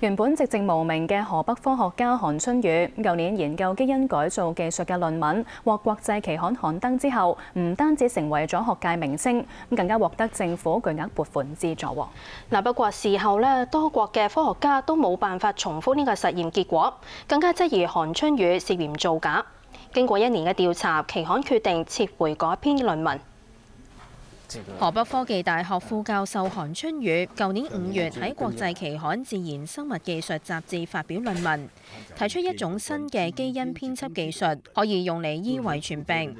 原本寂寂無名嘅河北科學家韓春雨，舊年研究基因改造技術嘅論文獲國際期刊刊登之後，唔單止成為咗學界明星，咁更加獲得政府巨額撥款資助。嗱，不過事後咧，多國嘅科學家都冇辦法重複呢個實驗結果，更加質疑韓春雨涉嫌造假。經過一年嘅調查，期刊決定撤回嗰篇論文。河北科技大学副教授韩春雨，旧年五月喺国际期刊《自然生物技术》杂志发表论文，提出一种新嘅基因编辑技术，可以用嚟医遗传病。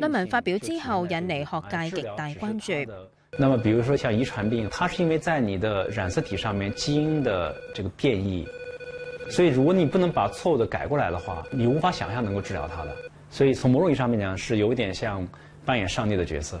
论文发表之后，引嚟学界极大关注。那么，比如说像遗传病，它是因为在你的染色体上面基因的这个变异，所以如果你不能把错误的改过来的话，你无法想象能够治疗它的。所以从某种意义上面讲，是有点像扮演上帝的角色。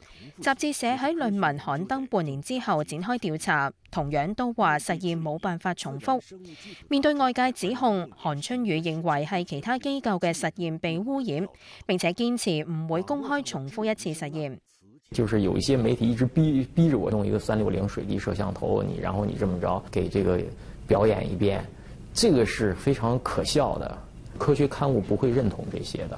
雜誌社喺論文刊登半年之後展開調查，同樣都話實驗冇辦法重複。面對外界指控，韓春雨認為係其他機構嘅實驗被污染，並且堅持唔會公開重複一次實驗。就是有一些媒體一直逼逼着我用一個三六零水滴攝像頭，你然後你這麼着給這個表演一遍，這個是非常可笑的。科學刊物不會認同這些的。